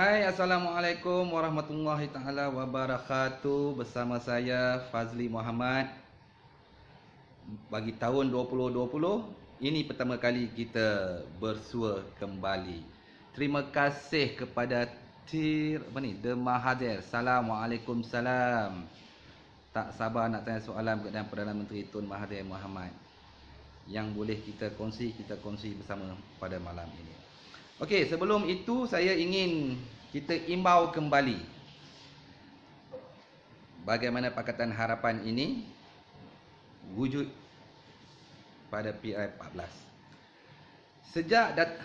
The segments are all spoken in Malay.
Hai Assalamualaikum Warahmatullahi Ta'ala Wabarakatuh Bersama saya Fazli Muhammad Bagi tahun 2020 Ini pertama kali kita bersua kembali Terima kasih kepada Tir apa ni, The Mahathir Assalamualaikum Salam Tak sabar nak tanya soalan kepada Perdana Menteri Tun Mahathir Muhammad Yang boleh kita kongsi Kita kongsi bersama pada malam ini Okey, sebelum itu saya ingin kita imbau kembali bagaimana Pakatan Harapan ini wujud pada PI 14. Sejak dat-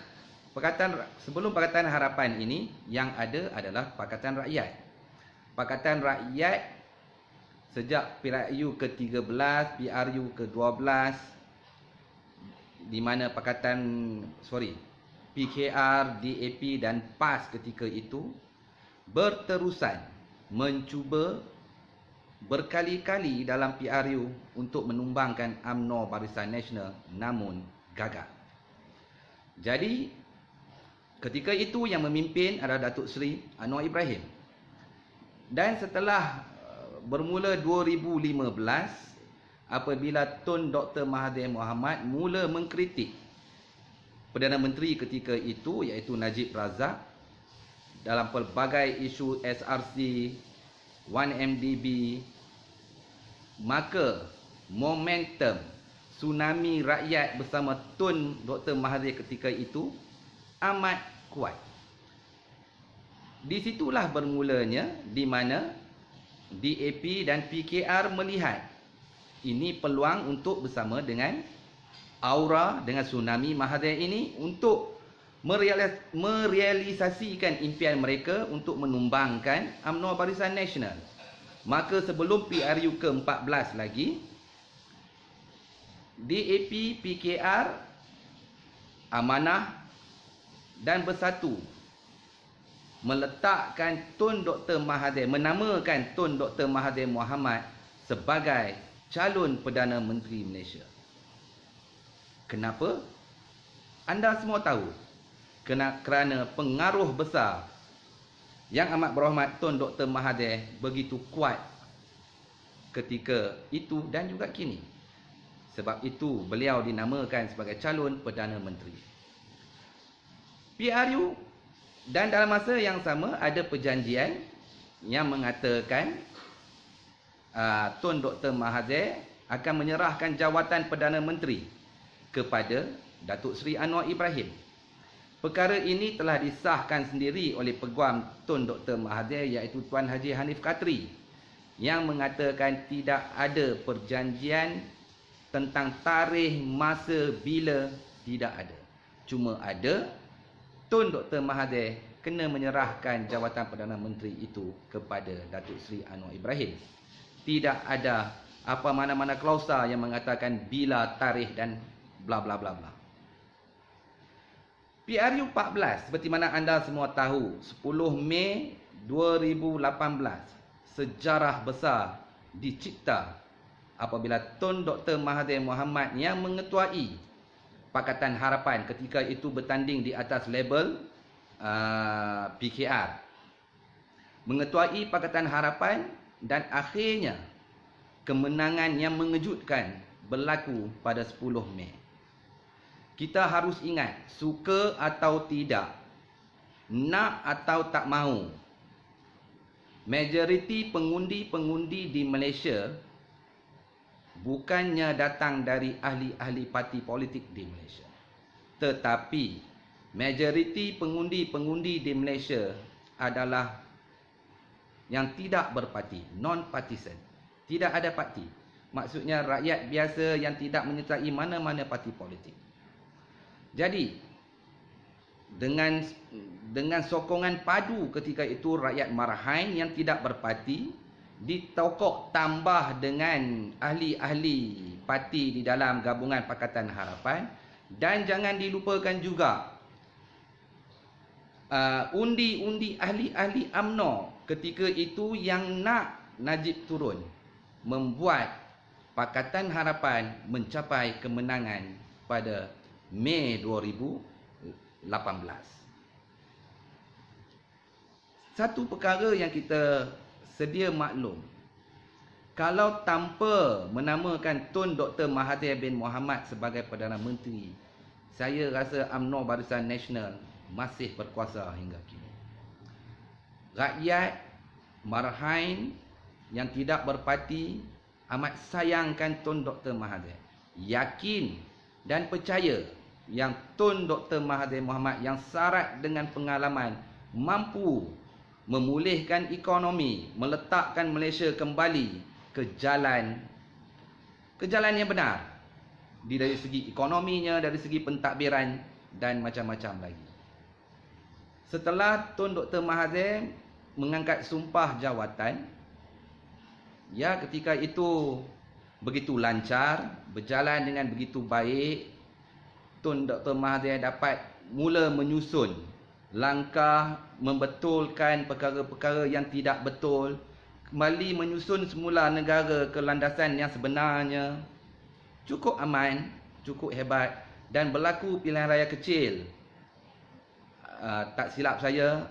Pakatan sebelum Pakatan Harapan ini yang ada adalah Pakatan Rakyat. Pakatan Rakyat sejak PRU ke-13, PRU ke-12 di mana Pakatan sorry, PKR, DAP dan PAS ketika itu berterusan mencuba berkali-kali dalam PRU untuk menumbangkan Amno Barisan Nasional namun gagal. Jadi ketika itu yang memimpin adalah Datuk Seri Anwar Ibrahim. Dan setelah eh, bermula 2015 apabila Tun Dr Mahathir Mohamad mula mengkritik Perdana Menteri ketika itu iaitu Najib Razak dalam pelbagai isu SRC 1MDB maka momentum tsunami rakyat bersama Tun Dr. Mahathir ketika itu amat kuat. Di situlah bermulanya di mana DAP dan PKR melihat ini peluang untuk bersama dengan aura dengan tsunami Mahathir ini untuk merealis merealisasikan impian mereka untuk menumbangkan UMNO Barisan Nasional. Maka sebelum PRU ke-14 lagi, DAP, PKR, Amanah dan Bersatu meletakkan Tun Dr. Mahathir, menamakan Tun Dr. Mahathir Muhammad sebagai calon Perdana Menteri Malaysia. Kenapa? Anda semua tahu. Kena, kerana pengaruh besar yang amat berhormat Tun Dr. Mahathir begitu kuat ketika itu dan juga kini. Sebab itu beliau dinamakan sebagai calon Perdana Menteri. PRU dan dalam masa yang sama ada perjanjian yang mengatakan uh, Tun Dr. Mahathir akan menyerahkan jawatan Perdana Menteri kepada Datuk Seri Anwar Ibrahim. Perkara ini telah disahkan sendiri oleh Peguam Tun Dr. Mahathir iaitu Tuan Haji Hanif Katri yang mengatakan tidak ada perjanjian tentang tarikh masa bila tidak ada. Cuma ada Tun Dr. Mahathir kena menyerahkan jawatan Perdana Menteri itu kepada Datuk Seri Anwar Ibrahim. Tidak ada apa mana-mana klausa yang mengatakan bila tarikh dan bla bla bla bla. PRU 14 seperti mana anda semua tahu 10 Mei 2018 sejarah besar dicipta apabila Tun Dr Mahathir Mohamad yang mengetuai Pakatan Harapan ketika itu bertanding di atas label uh, PKR mengetuai Pakatan Harapan dan akhirnya kemenangan yang mengejutkan berlaku pada 10 Mei kita harus ingat suka atau tidak nak atau tak mahu majoriti pengundi-pengundi di Malaysia bukannya datang dari ahli-ahli parti politik di Malaysia tetapi majoriti pengundi-pengundi di Malaysia adalah yang tidak berparti non partisan tidak ada parti maksudnya rakyat biasa yang tidak menyertai mana-mana parti politik jadi dengan dengan sokongan padu ketika itu rakyat Marhain yang tidak berparti ditokok tambah dengan ahli-ahli parti di dalam gabungan Pakatan Harapan dan jangan dilupakan juga uh, undi-undi uh, ahli-ahli AMNO ketika itu yang nak Najib turun membuat Pakatan Harapan mencapai kemenangan pada 2019. Mei 2018. Satu perkara yang kita sedia maklum. Kalau tanpa menamakan Tun Dr. Mahathir bin Mohamad sebagai Perdana Menteri, saya rasa UMNO Barisan Nasional masih berkuasa hingga kini. Rakyat marhain yang tidak berparti amat sayangkan Tun Dr. Mahathir. Yakin dan percaya yang Tun Dr. Mahathir Mohamad yang syarat dengan pengalaman mampu memulihkan ekonomi, meletakkan Malaysia kembali ke jalan ke jalan yang benar di dari segi ekonominya, dari segi pentadbiran dan macam-macam lagi. Setelah Tun Dr. Mahathir mengangkat sumpah jawatan, ya ketika itu begitu lancar, berjalan dengan begitu baik, Tun Dr. Mahathir dapat mula menyusun langkah membetulkan perkara-perkara yang tidak betul kembali menyusun semula negara ke landasan yang sebenarnya cukup aman, cukup hebat dan berlaku pilihan raya kecil uh, tak silap saya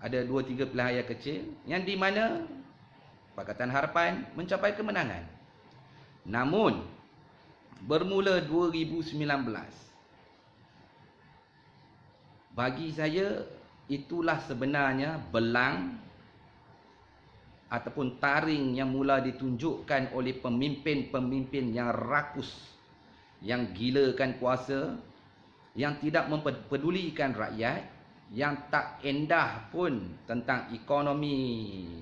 ada 2-3 pilihan raya kecil yang di mana Pakatan Harapan mencapai kemenangan namun bermula 2019 bagi saya itulah sebenarnya belang ataupun taring yang mula ditunjukkan oleh pemimpin-pemimpin yang rakus yang gilakan kuasa yang tidak mempedulikan rakyat yang tak endah pun tentang ekonomi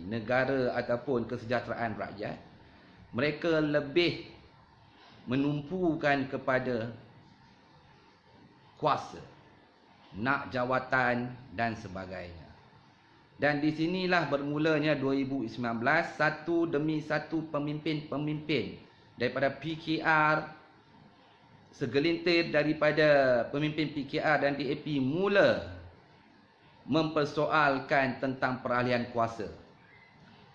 negara ataupun kesejahteraan rakyat mereka lebih menumpukan kepada kuasa nak jawatan dan sebagainya. Dan di sinilah bermulanya 2019 satu demi satu pemimpin-pemimpin daripada PKR segelintir daripada pemimpin PKR dan DAP mula mempersoalkan tentang peralihan kuasa.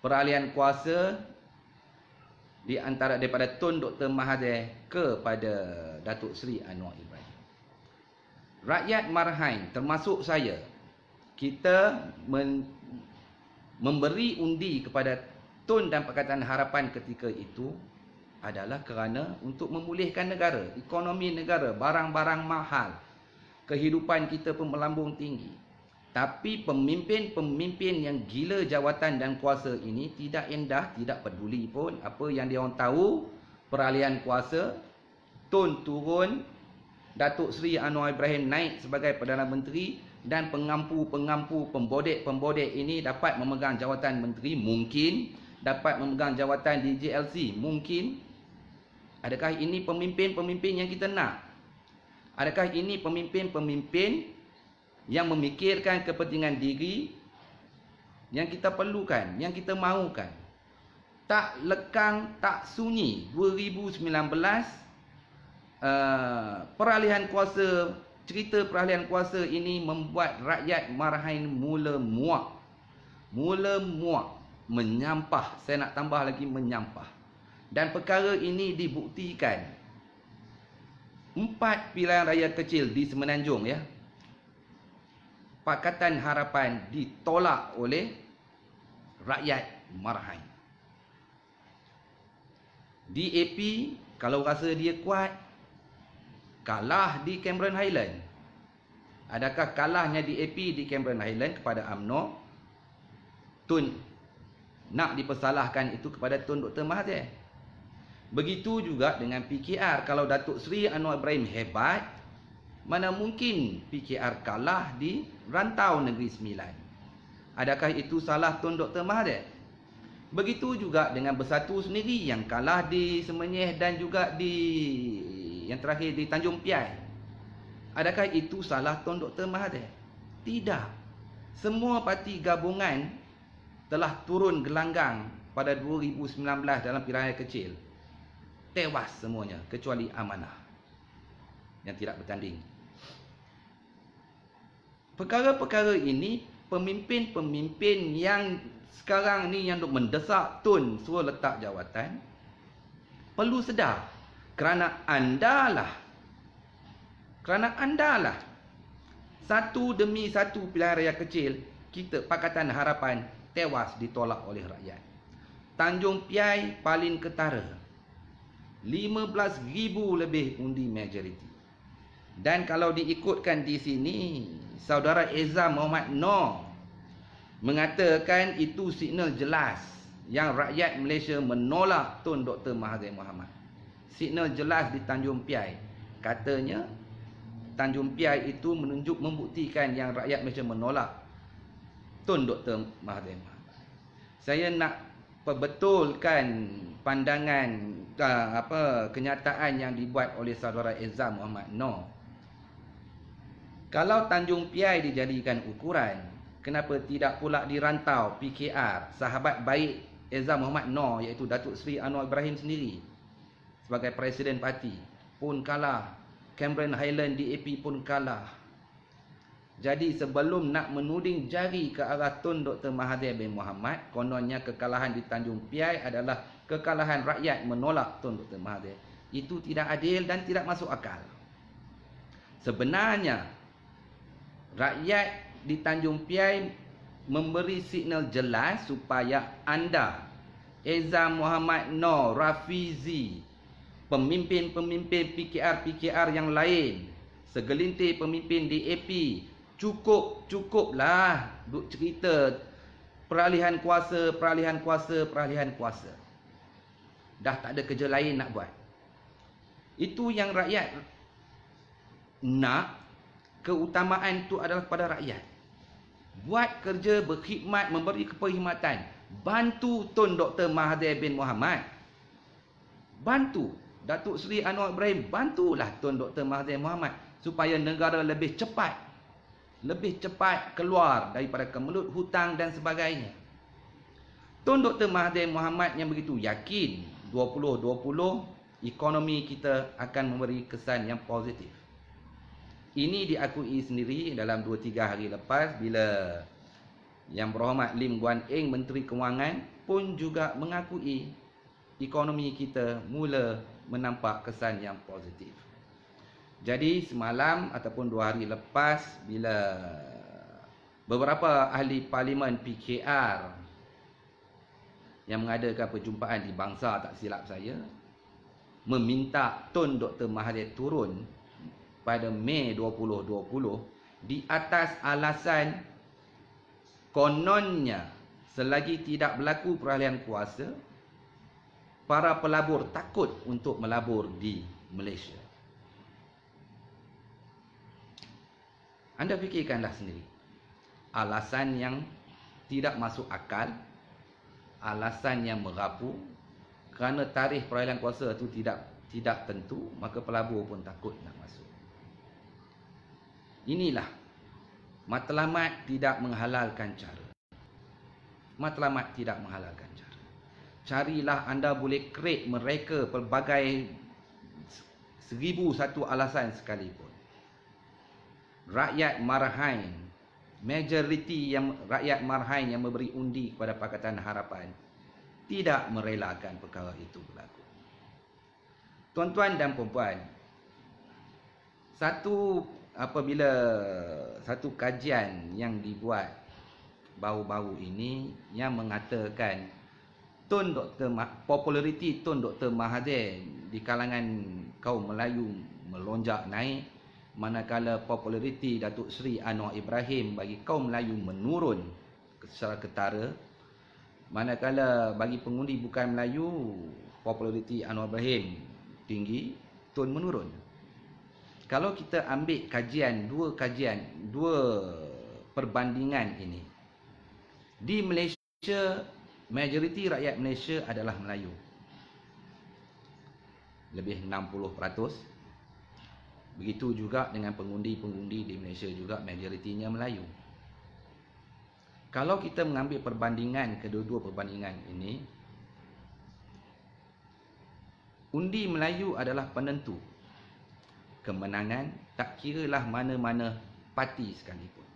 Peralihan kuasa di antara daripada Tun Dr Mahathir kepada Datuk Seri Anwar Ibrahim rakyat Marhain termasuk saya kita men- memberi undi kepada Tun dan Pakatan Harapan ketika itu adalah kerana untuk memulihkan negara, ekonomi negara, barang-barang mahal, kehidupan kita pun melambung tinggi. Tapi pemimpin-pemimpin yang gila jawatan dan kuasa ini tidak endah, tidak peduli pun apa yang dia orang tahu, peralihan kuasa, Tun turun, Datuk Seri Anwar Ibrahim naik sebagai Perdana Menteri dan pengampu-pengampu pembodek-pembodek ini dapat memegang jawatan menteri mungkin dapat memegang jawatan di JLC mungkin adakah ini pemimpin-pemimpin yang kita nak adakah ini pemimpin-pemimpin yang memikirkan kepentingan diri yang kita perlukan yang kita mahukan tak lekang tak sunyi 2019 uh, peralihan kuasa cerita peralihan kuasa ini membuat rakyat marhain mula muak mula muak menyampah saya nak tambah lagi menyampah dan perkara ini dibuktikan empat pilihan raya kecil di semenanjung ya pakatan harapan ditolak oleh rakyat marhain DAP kalau rasa dia kuat kalah di Cameron Highland adakah kalahnya DAP di Cameron Highland kepada AMNO Tun nak dipersalahkan itu kepada Tun Dr. Mahathir begitu juga dengan PKR kalau Datuk Seri Anwar Ibrahim hebat mana mungkin PKR kalah di rantau Negeri Sembilan adakah itu salah Tun Dr. Mahathir begitu juga dengan Bersatu sendiri yang kalah di Semenyih dan juga di yang terakhir di Tanjung Piai. Adakah itu salah Tun Dr. Mahathir? Tidak. Semua parti gabungan telah turun gelanggang pada 2019 dalam pilihan kecil. Tewas semuanya kecuali amanah yang tidak bertanding. Perkara-perkara ini pemimpin-pemimpin yang sekarang ni yang duk mendesak Tun suruh letak jawatan perlu sedar kerana andalah kerana andalah satu demi satu pilihan raya kecil kita Pakatan Harapan tewas ditolak oleh rakyat Tanjung Piai paling ketara 15,000 lebih undi majoriti dan kalau diikutkan di sini saudara Ezam Muhammad Noor mengatakan itu signal jelas yang rakyat Malaysia menolak Tun Dr. Mahathir Mohamad signal jelas di Tanjung Piai katanya Tanjung Piai itu menunjuk membuktikan yang rakyat Malaysia menolak Tun Dr. Mahathir Mohamad saya nak perbetulkan pandangan ah, apa kenyataan yang dibuat oleh saudara Ezra Muhammad No. kalau Tanjung Piai dijadikan ukuran kenapa tidak pula dirantau PKR sahabat baik Ezra Muhammad No iaitu Datuk Seri Anwar Ibrahim sendiri sebagai presiden parti pun kalah Cameron Highland DAP pun kalah jadi sebelum nak menuding jari ke arah Tun Dr. Mahathir bin Muhammad kononnya kekalahan di Tanjung Piai adalah kekalahan rakyat menolak Tun Dr. Mahathir itu tidak adil dan tidak masuk akal sebenarnya rakyat di Tanjung Piai memberi signal jelas supaya anda Ezra Muhammad Noor Rafizi pemimpin-pemimpin PKR-PKR yang lain, segelintir pemimpin DAP, cukup-cukuplah duk cerita peralihan kuasa, peralihan kuasa, peralihan kuasa. Dah tak ada kerja lain nak buat. Itu yang rakyat nak, keutamaan itu adalah kepada rakyat. Buat kerja berkhidmat, memberi keperkhidmatan. Bantu Tun Dr. Mahathir bin Muhammad. Bantu. Datuk Seri Anwar Ibrahim bantulah Tun Dr. Mahathir Muhammad supaya negara lebih cepat lebih cepat keluar daripada kemelut hutang dan sebagainya. Tun Dr. Mahathir Mohamad yang begitu yakin 2020 ekonomi kita akan memberi kesan yang positif. Ini diakui sendiri dalam 2-3 hari lepas bila Yang Berhormat Lim Guan Eng Menteri Kewangan pun juga mengakui ekonomi kita mula menampak kesan yang positif. Jadi semalam ataupun dua hari lepas bila beberapa ahli parlimen PKR yang mengadakan perjumpaan di bangsa tak silap saya meminta Tun Dr. Mahathir turun pada Mei 2020 di atas alasan kononnya selagi tidak berlaku peralihan kuasa para pelabur takut untuk melabur di Malaysia. Anda fikirkanlah sendiri. Alasan yang tidak masuk akal, alasan yang merapu kerana tarikh perayaan kuasa itu tidak tidak tentu, maka pelabur pun takut nak masuk. Inilah matlamat tidak menghalalkan cara. Matlamat tidak menghalalkan carilah anda boleh create mereka pelbagai seribu satu alasan sekalipun. Rakyat Marhain, majoriti yang rakyat Marhain yang memberi undi kepada Pakatan Harapan tidak merelakan perkara itu berlaku. Tuan-tuan dan puan-puan, satu apabila satu kajian yang dibuat baru-baru ini yang mengatakan Tun Dr. Ma- populariti Tun Dr. Mahathir di kalangan kaum Melayu melonjak naik manakala populariti Datuk Seri Anwar Ibrahim bagi kaum Melayu menurun secara ketara manakala bagi pengundi bukan Melayu populariti Anwar Ibrahim tinggi Tun menurun kalau kita ambil kajian dua kajian dua perbandingan ini di Malaysia majoriti rakyat Malaysia adalah Melayu lebih 60% begitu juga dengan pengundi-pengundi di Malaysia juga majoritinya Melayu kalau kita mengambil perbandingan kedua-dua perbandingan ini undi Melayu adalah penentu kemenangan tak kiralah mana-mana parti sekalipun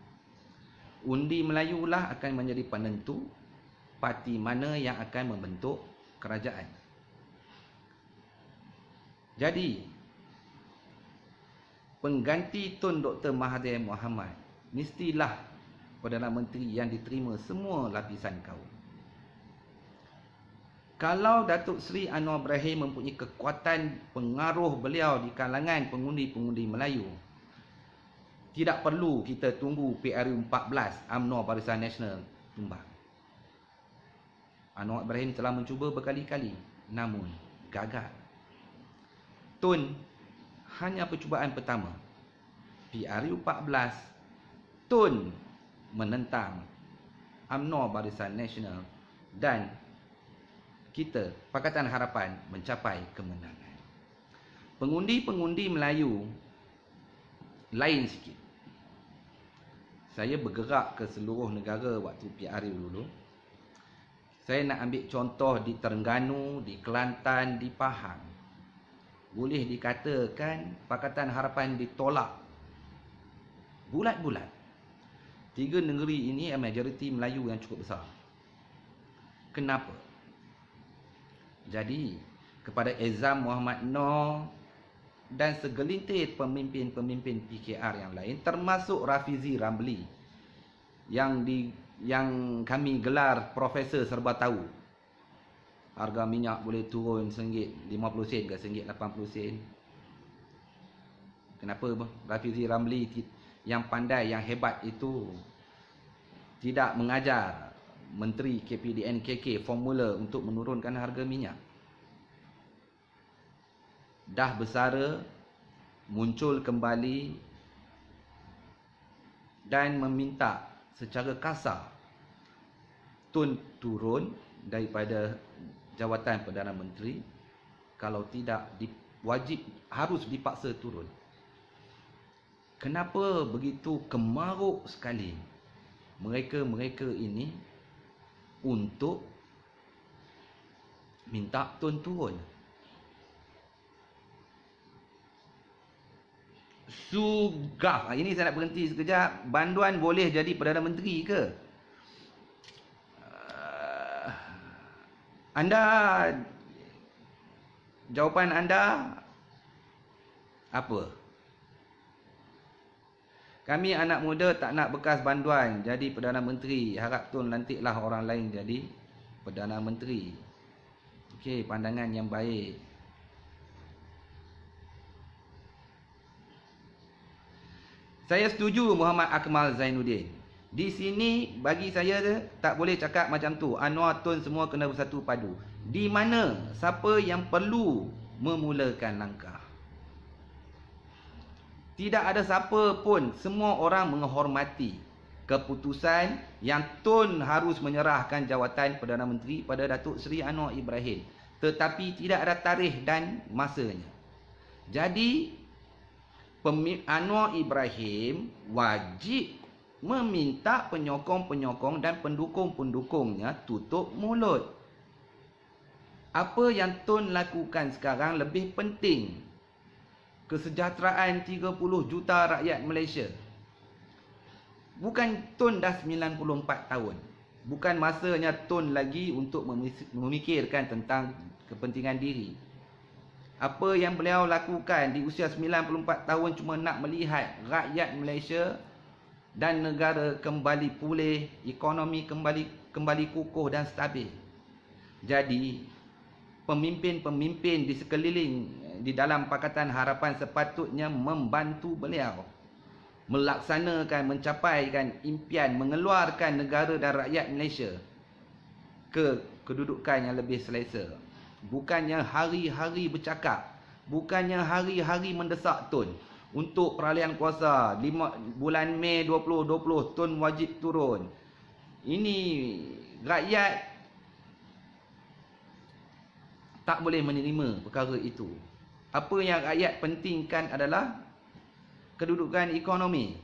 undi Melayulah akan menjadi penentu parti mana yang akan membentuk kerajaan. Jadi pengganti Tun Dr Mahathir Mohamad mestilah Perdana Menteri yang diterima semua lapisan kaum. Kalau Datuk Seri Anwar Ibrahim mempunyai kekuatan pengaruh beliau di kalangan pengundi-pengundi Melayu, tidak perlu kita tunggu PRU 14 UMNO Barisan Nasional tumbang. Anwar Ibrahim telah mencuba berkali-kali namun gagal. Tun hanya percubaan pertama. PRU 14 Tun menentang UMNO Barisan Nasional dan kita Pakatan Harapan mencapai kemenangan. Pengundi-pengundi Melayu lain sikit. Saya bergerak ke seluruh negara waktu PRU dulu. Saya nak ambil contoh di Terengganu, di Kelantan, di Pahang. Boleh dikatakan Pakatan Harapan ditolak bulat-bulat. Tiga negeri ini adalah majoriti Melayu yang cukup besar. Kenapa? Jadi, kepada Ezam Muhammad Noor dan segelintir pemimpin-pemimpin PKR yang lain termasuk Rafizi Ramli yang di yang kami gelar profesor serba tahu harga minyak boleh turun senggit 50 sen ke senggit 80 sen kenapa Rafizi Ramli yang pandai yang hebat itu tidak mengajar menteri KPDNKK formula untuk menurunkan harga minyak dah bersara muncul kembali dan meminta secara kasar tun turun daripada jawatan Perdana Menteri kalau tidak wajib harus dipaksa turun kenapa begitu kemaruk sekali mereka-mereka ini untuk minta tun turun Sugah. Ini saya nak berhenti sekejap. Banduan boleh jadi Perdana Menteri ke? Uh, anda jawapan anda apa? Kami anak muda tak nak bekas banduan jadi Perdana Menteri. Harap tuan lantiklah orang lain jadi Perdana Menteri. Okey, pandangan yang baik. Saya setuju Muhammad Akmal Zainuddin. Di sini bagi saya tak boleh cakap macam tu. Anwar Tun semua kena bersatu padu. Di mana siapa yang perlu memulakan langkah? Tidak ada siapa pun semua orang menghormati keputusan yang Tun harus menyerahkan jawatan Perdana Menteri pada Datuk Seri Anwar Ibrahim. Tetapi tidak ada tarikh dan masanya. Jadi Anwar Ibrahim wajib meminta penyokong-penyokong dan pendukung-pendukungnya tutup mulut. Apa yang Tun lakukan sekarang lebih penting. Kesejahteraan 30 juta rakyat Malaysia. Bukan Tun dah 94 tahun. Bukan masanya Tun lagi untuk memikirkan tentang kepentingan diri apa yang beliau lakukan di usia 94 tahun cuma nak melihat rakyat Malaysia dan negara kembali pulih, ekonomi kembali kembali kukuh dan stabil. Jadi pemimpin-pemimpin di sekeliling eh, di dalam Pakatan Harapan sepatutnya membantu beliau melaksanakan mencapaikan impian mengeluarkan negara dan rakyat Malaysia ke kedudukan yang lebih selesa. Bukannya hari-hari bercakap Bukannya hari-hari mendesak Tun Untuk peralihan kuasa 5, Bulan Mei 2020 Tun wajib turun Ini rakyat Tak boleh menerima perkara itu Apa yang rakyat pentingkan adalah Kedudukan ekonomi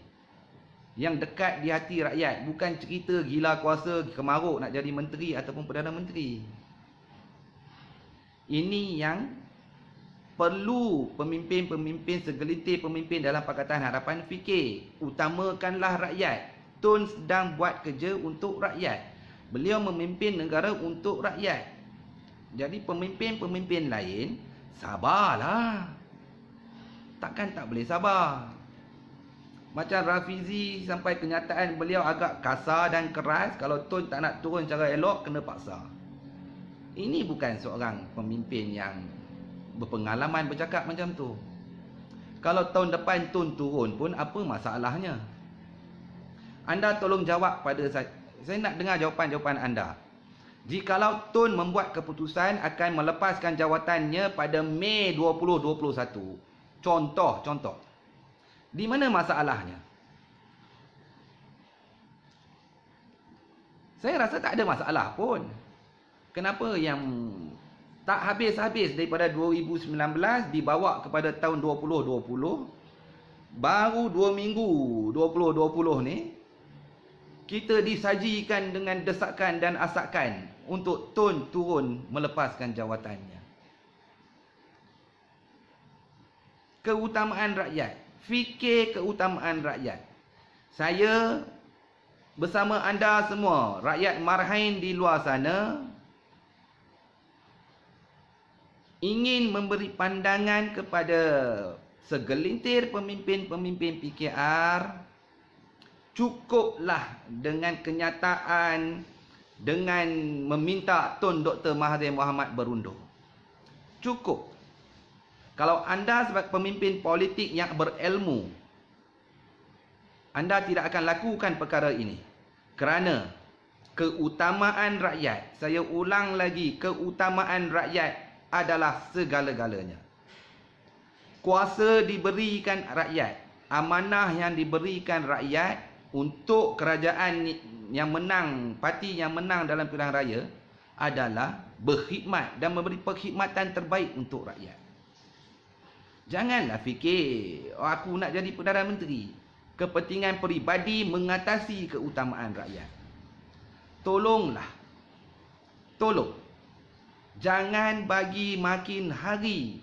Yang dekat di hati rakyat Bukan cerita gila kuasa Kemaruk nak jadi menteri Ataupun Perdana Menteri ini yang perlu pemimpin-pemimpin segelintir pemimpin dalam Pakatan Harapan fikir. Utamakanlah rakyat. Tun sedang buat kerja untuk rakyat. Beliau memimpin negara untuk rakyat. Jadi pemimpin-pemimpin lain, sabarlah. Takkan tak boleh sabar. Macam Rafizi sampai kenyataan beliau agak kasar dan keras. Kalau Tun tak nak turun cara elok, kena paksa. Paksa. Ini bukan seorang pemimpin yang berpengalaman bercakap macam tu. Kalau tahun depan tun turun pun apa masalahnya? Anda tolong jawab pada saya. Saya nak dengar jawapan-jawapan anda. Jikalau Tun membuat keputusan akan melepaskan jawatannya pada Mei 2021. Contoh, contoh. Di mana masalahnya? Saya rasa tak ada masalah pun kenapa yang tak habis-habis daripada 2019 dibawa kepada tahun 2020 baru 2 minggu 2020 ni kita disajikan dengan desakan dan asakan untuk Tun turun melepaskan jawatannya keutamaan rakyat fikir keutamaan rakyat saya bersama anda semua rakyat marhain di luar sana ingin memberi pandangan kepada segelintir pemimpin-pemimpin PKR cukuplah dengan kenyataan dengan meminta Tun Dr. Mahathir Mohamad berundur. Cukup. Kalau anda sebagai pemimpin politik yang berilmu, anda tidak akan lakukan perkara ini. Kerana keutamaan rakyat, saya ulang lagi, keutamaan rakyat adalah segala-galanya. Kuasa diberikan rakyat, amanah yang diberikan rakyat untuk kerajaan yang menang, parti yang menang dalam pilihan raya adalah berkhidmat dan memberi perkhidmatan terbaik untuk rakyat. Janganlah fikir oh, aku nak jadi Perdana Menteri. Kepentingan peribadi mengatasi keutamaan rakyat. Tolonglah. Tolong. Jangan bagi makin hari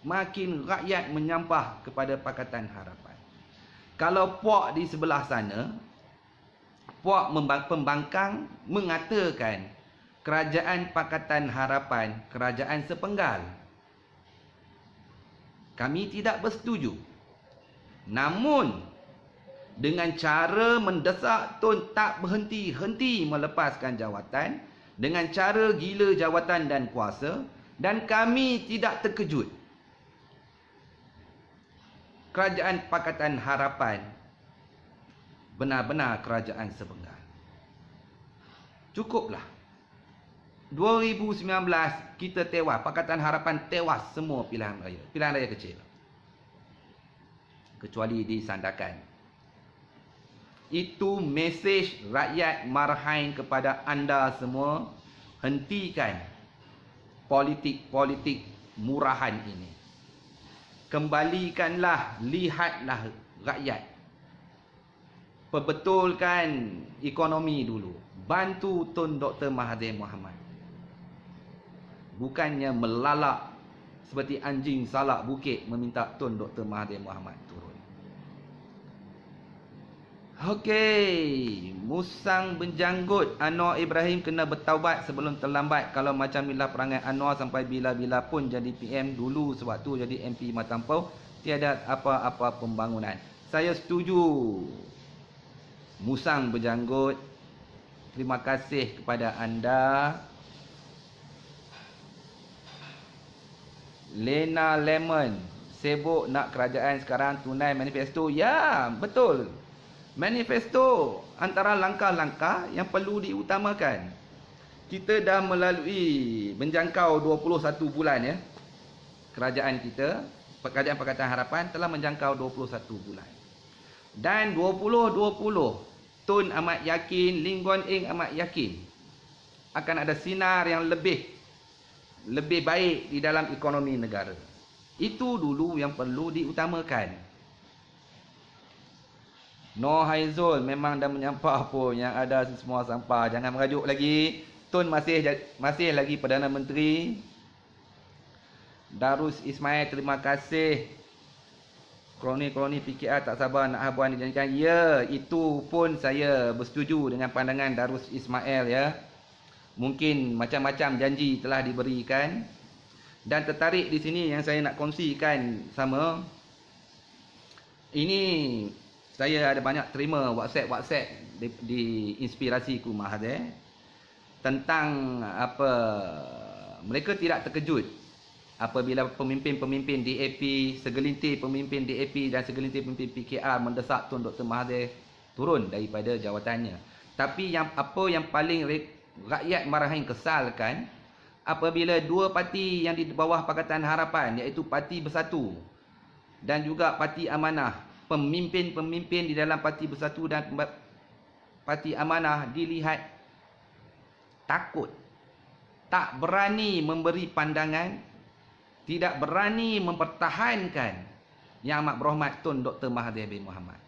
makin rakyat menyampah kepada Pakatan Harapan. Kalau puak di sebelah sana, puak pembangkang mengatakan kerajaan Pakatan Harapan kerajaan sepenggal. Kami tidak bersetuju. Namun, dengan cara mendesak Tun tak berhenti-henti melepaskan jawatan, dengan cara gila jawatan dan kuasa dan kami tidak terkejut. Kerajaan Pakatan Harapan benar-benar kerajaan sepenggal. Cukuplah. 2019 kita tewas, Pakatan Harapan tewas semua pilihan raya, pilihan raya kecil. Kecuali di Sandakan itu mesej rakyat marhain kepada anda semua Hentikan politik-politik murahan ini Kembalikanlah, lihatlah rakyat Perbetulkan ekonomi dulu Bantu Tun Dr. Mahathir Mohamad Bukannya melalak seperti anjing salak bukit meminta Tun Dr. Mahathir Mohamad Okey, musang benjanggut Anwar Ibrahim kena bertaubat sebelum terlambat. Kalau macam inilah perangai Anwar sampai bila-bila pun jadi PM dulu sewaktu jadi MP Matampau, tiada apa-apa pembangunan. Saya setuju. Musang berjanggut. Terima kasih kepada anda. Lena Lemon. Sibuk nak kerajaan sekarang tunai manifesto. Ya, Betul. Manifesto antara langkah-langkah yang perlu diutamakan. Kita dah melalui menjangkau 21 bulan ya. Kerajaan kita, Kerajaan Pakatan Harapan telah menjangkau 21 bulan. Dan 2020, Tun amat yakin, Lingguan Eng amat yakin akan ada sinar yang lebih lebih baik di dalam ekonomi negara. Itu dulu yang perlu diutamakan. No high zone memang dah menyampah pun yang ada semua sampah. Jangan merajuk lagi. Tun masih masih lagi Perdana Menteri. Darus Ismail terima kasih. Kroni-kroni PKR tak sabar nak habuan dijanjikan. Ya, itu pun saya bersetuju dengan pandangan Darus Ismail ya. Mungkin macam-macam janji telah diberikan. Dan tertarik di sini yang saya nak kongsikan sama. Ini saya ada banyak terima WhatsApp-WhatsApp di, di ku Mahathir eh. tentang apa mereka tidak terkejut apabila pemimpin-pemimpin DAP, segelintir pemimpin DAP dan segelintir pemimpin PKR mendesak Tun Dr. Mahathir eh, turun daripada jawatannya. Tapi yang apa yang paling rakyat marahin kesalkan apabila dua parti yang di bawah Pakatan Harapan iaitu Parti Bersatu dan juga Parti Amanah pemimpin-pemimpin di dalam parti bersatu dan parti amanah dilihat takut tak berani memberi pandangan tidak berani mempertahankan yang amat berhormat Tun Dr. Mahathir bin Muhammad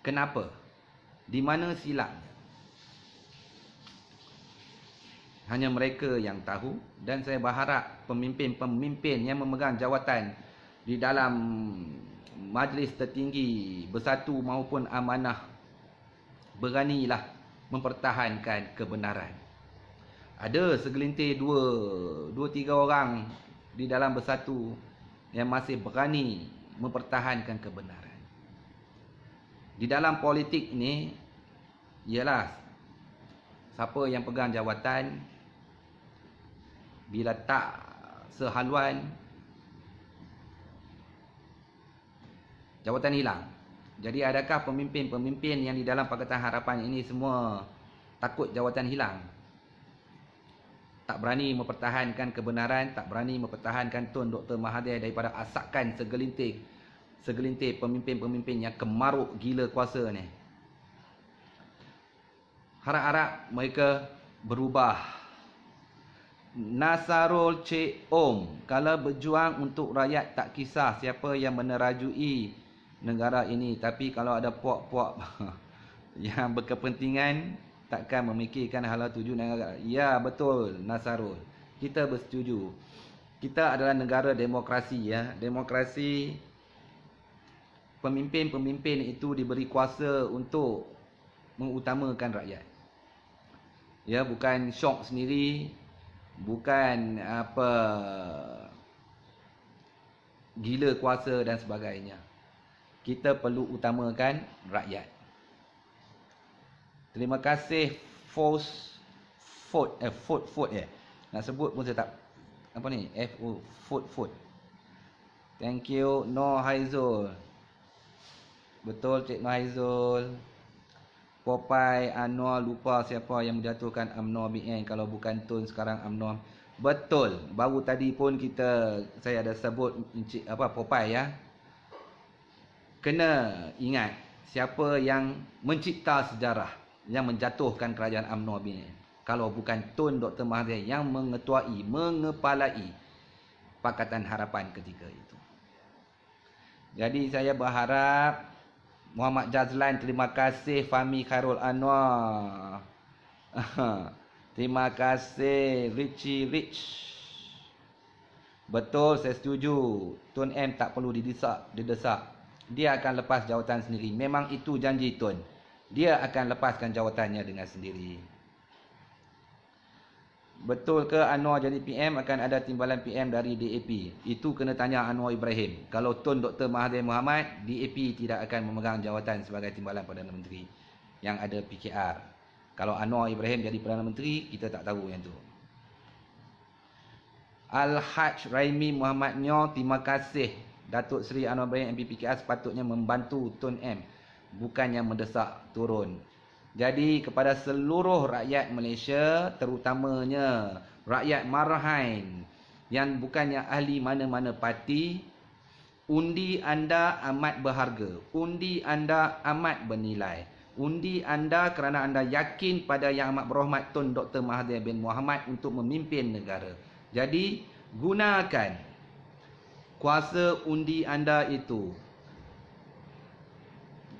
kenapa di mana silapnya hanya mereka yang tahu dan saya berharap pemimpin-pemimpin yang memegang jawatan di dalam majlis tertinggi bersatu maupun amanah beranilah mempertahankan kebenaran ada segelintir dua dua tiga orang di dalam bersatu yang masih berani mempertahankan kebenaran di dalam politik ni ialah siapa yang pegang jawatan bila tak sehaluan jawatan hilang. Jadi adakah pemimpin-pemimpin yang di dalam Pakatan Harapan ini semua takut jawatan hilang? Tak berani mempertahankan kebenaran, tak berani mempertahankan Tun Dr. Mahathir daripada asakan segelintir segelintir pemimpin-pemimpin yang kemaruk gila kuasa ni. Harap-harap mereka berubah. Nasarul Cik Om, kalau berjuang untuk rakyat tak kisah siapa yang menerajui negara ini tapi kalau ada puak-puak yang berkepentingan takkan memikirkan hala tuju negara ya betul Nasarul kita bersetuju kita adalah negara demokrasi ya demokrasi pemimpin-pemimpin itu diberi kuasa untuk mengutamakan rakyat ya bukan syok sendiri bukan apa gila kuasa dan sebagainya kita perlu utamakan rakyat. Terima kasih Fos Fot eh Fot Fot ya. Eh. Nak sebut pun saya tak apa ni? F O Fot Fot. Thank you No Haizul. Betul Cik No Haizul. Popai Anwar lupa siapa yang menjatuhkan Amno BN kalau bukan Tun sekarang Amno. Betul. Baru tadi pun kita saya ada sebut apa Popai ya kena ingat siapa yang mencipta sejarah yang menjatuhkan kerajaan UMNO bin kalau bukan Tun Dr. Mahathir yang mengetuai, mengepalai Pakatan Harapan ketika itu. Jadi saya berharap Muhammad Jazlan terima kasih Fami Khairul Anwar. terima kasih Richie Rich. Betul saya setuju. Tun M tak perlu didesak, didesak dia akan lepas jawatan sendiri. Memang itu janji Tun. Dia akan lepaskan jawatannya dengan sendiri. Betul ke Anwar jadi PM akan ada timbalan PM dari DAP? Itu kena tanya Anwar Ibrahim. Kalau Tun Dr. Mahathir Mohamad, DAP tidak akan memegang jawatan sebagai timbalan Perdana Menteri yang ada PKR. Kalau Anwar Ibrahim jadi Perdana Menteri, kita tak tahu yang tu. Al-Hajj Raimi Muhammad Nyo, terima kasih Datuk Seri Anwar Ibrahim MPPKR sepatutnya membantu Tun M bukannya mendesak turun. Jadi kepada seluruh rakyat Malaysia terutamanya rakyat Marhain yang bukannya ahli mana-mana parti undi anda amat berharga. Undi anda amat bernilai. Undi anda kerana anda yakin pada Yang Amat Berhormat Tun Dr. Mahathir bin Muhammad untuk memimpin negara. Jadi gunakan kuasa undi anda itu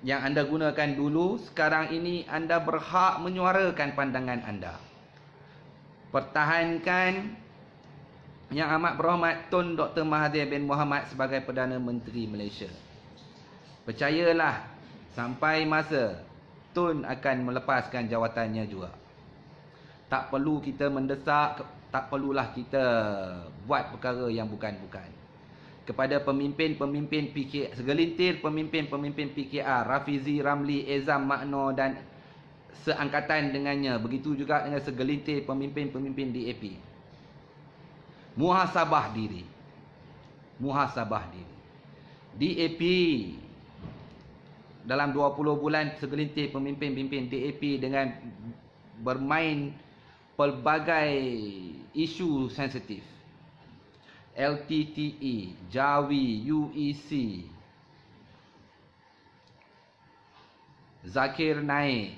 yang anda gunakan dulu sekarang ini anda berhak menyuarakan pandangan anda pertahankan yang amat berhormat Tun Dr Mahathir bin Mohamad sebagai Perdana Menteri Malaysia percayalah sampai masa Tun akan melepaskan jawatannya juga tak perlu kita mendesak tak perlulah kita buat perkara yang bukan-bukan kepada pemimpin-pemimpin PKR segelintir pemimpin-pemimpin PKR Rafizi Ramli Ezam Makno dan seangkatan dengannya begitu juga dengan segelintir pemimpin-pemimpin DAP muhasabah diri muhasabah diri DAP dalam 20 bulan segelintir pemimpin-pemimpin DAP dengan bermain pelbagai isu sensitif LTTE, Jawi, UEC. Zakir naik.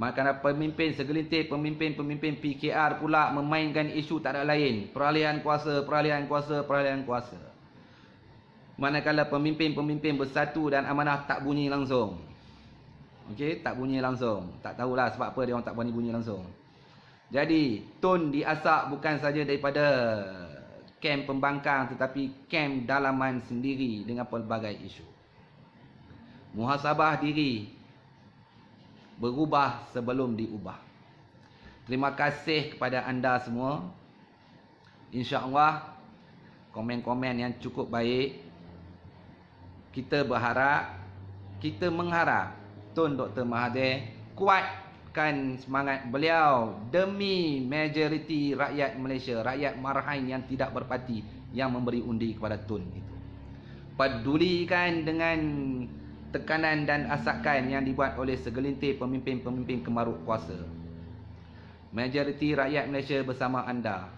Maka, pemimpin segelintir pemimpin-pemimpin PKR pula memainkan isu tak ada lain. Peralihan kuasa, peralihan kuasa, peralihan kuasa. Manakala pemimpin-pemimpin bersatu dan amanah tak bunyi langsung. Okey, tak bunyi langsung. Tak tahulah sebab apa dia orang tak bunyi bunyi langsung. Jadi, tone diasak bukan saja daripada kem pembangkang tetapi kem dalaman sendiri dengan pelbagai isu. Muhasabah diri berubah sebelum diubah. Terima kasih kepada anda semua. InsyaAllah komen-komen yang cukup baik. Kita berharap, kita mengharap Tun Dr. Mahathir kuat kan semangat beliau demi majoriti rakyat Malaysia, rakyat marhain yang tidak berparti yang memberi undi kepada Tun itu. Pedulikan dengan tekanan dan asakan yang dibuat oleh segelintir pemimpin-pemimpin kemaruk kuasa. Majoriti rakyat Malaysia bersama anda.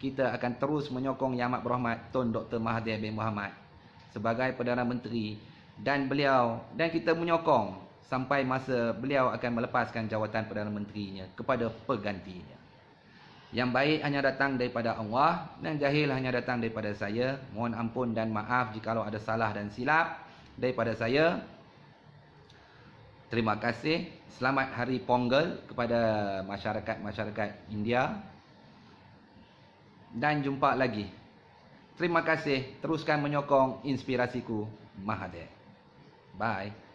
Kita akan terus menyokong Yang Amat Berhormat Tun Dr. Mahathir bin Muhammad sebagai Perdana Menteri dan beliau dan kita menyokong sampai masa beliau akan melepaskan jawatan Perdana Menterinya kepada pegantinya. Yang baik hanya datang daripada Allah dan jahil hanya datang daripada saya. Mohon ampun dan maaf jika ada salah dan silap daripada saya. Terima kasih. Selamat Hari Ponggal kepada masyarakat-masyarakat India. Dan jumpa lagi. Terima kasih. Teruskan menyokong inspirasiku Mahathir. Bye.